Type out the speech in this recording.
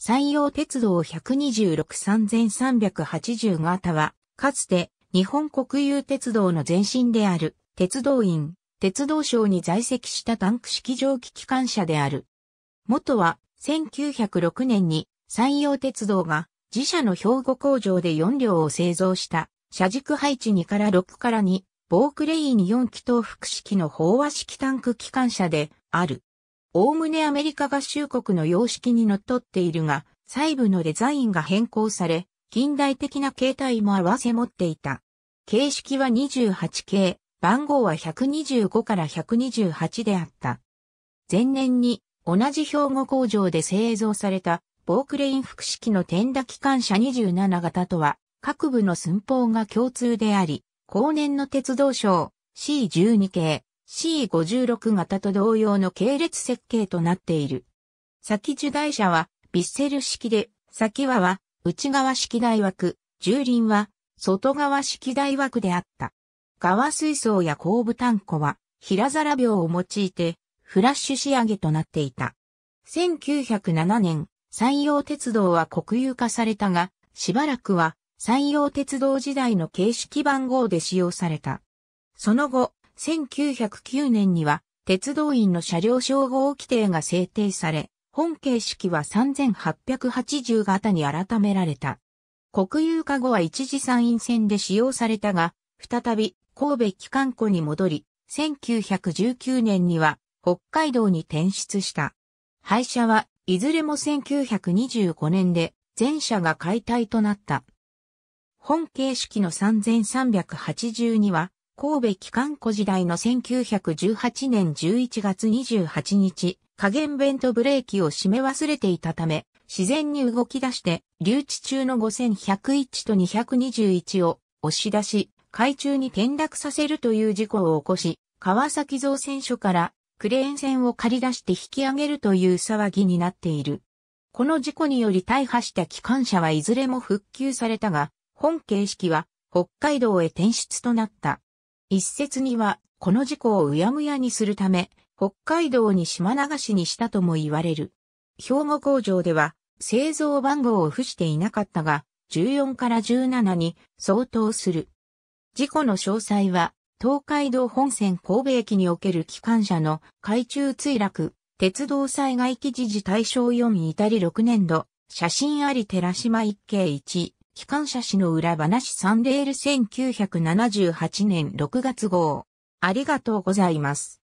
山陽鉄道126,3380型は、かつて日本国有鉄道の前身である鉄道院、鉄道省に在籍したタンク式蒸気機関車である。元は1906年に山陽鉄道が自社の兵庫工場で4両を製造した車軸配置2から6から2、ボークレイン4気筒複式の飽和式タンク機関車である。おおむねアメリカ合衆国の様式にのっとっているが、細部のデザインが変更され、近代的な形態も合わせ持っていた。形式は28系、番号は125から128であった。前年に同じ兵庫工場で製造されたボークレイン複式の点打機関車27型とは各部の寸法が共通であり、後年の鉄道省 C12 系 C56 型と同様の系列設計となっている。先受台車は、ビッセル式で、先輪は、内側式台枠、重輪は、外側式台枠であった。側水槽や後部ン庫は、平皿病を用いて、フラッシュ仕上げとなっていた。1907年、山陽鉄道は国有化されたが、しばらくは、山陽鉄道時代の形式番号で使用された。その後、1909年には、鉄道員の車両称号規定が制定され、本形式は3880型に改められた。国有化後は一次参院選で使用されたが、再び神戸機関庫に戻り、1919年には北海道に転出した。廃車はいずれも1925年で全車が解体となった。本形式の3 3 8には神戸機関庫時代の1918年11月28日、加減弁とブレーキを締め忘れていたため、自然に動き出して、留置中の5101と221を押し出し、海中に転落させるという事故を起こし、川崎造船所からクレーン船を借り出して引き上げるという騒ぎになっている。この事故により大破した機関車はいずれも復旧されたが、本形式は北海道へ転出となった。一説には、この事故をうやむやにするため、北海道に島流しにしたとも言われる。兵庫工場では、製造番号を付していなかったが、14から17に相当する。事故の詳細は、東海道本線神戸駅における機関車の海中墜落、鉄道災害記事時対象4至りリ6年度、写真あり寺島一景1。機関車誌の裏話サンデール1978年6月号。ありがとうございます。